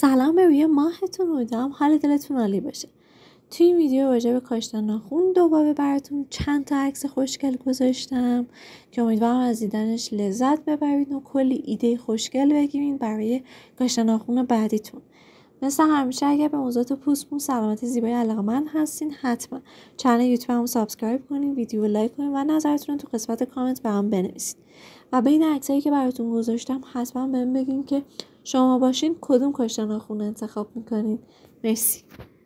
سلام به روی ماهتون امیدوارم حال دلتون عالی باشه توی این ویدیو راجع به کاشتن ناخون دوباره براتون چند تا عکس خوشگل گذاشتم که امیدوارم از دیدنش لذت ببرید و کلی ایده خوشگل بگیرید برای کاشتن ناخون بعدیتون مثل همیشه اگر به موضوعات پوستمون سلامت زیبایی علاقه من هستین حتما چنل یوتیوبمو سابسکرایب کنین ویدیو لایک کنین و نظرتون تو قسمت کامنت برام بنویسید و بین عکسایی که براتون گذاشتم حتما بهم بگین که شما باشین کدوم کاشتن خونه انتخاب میکنین؟ مرسی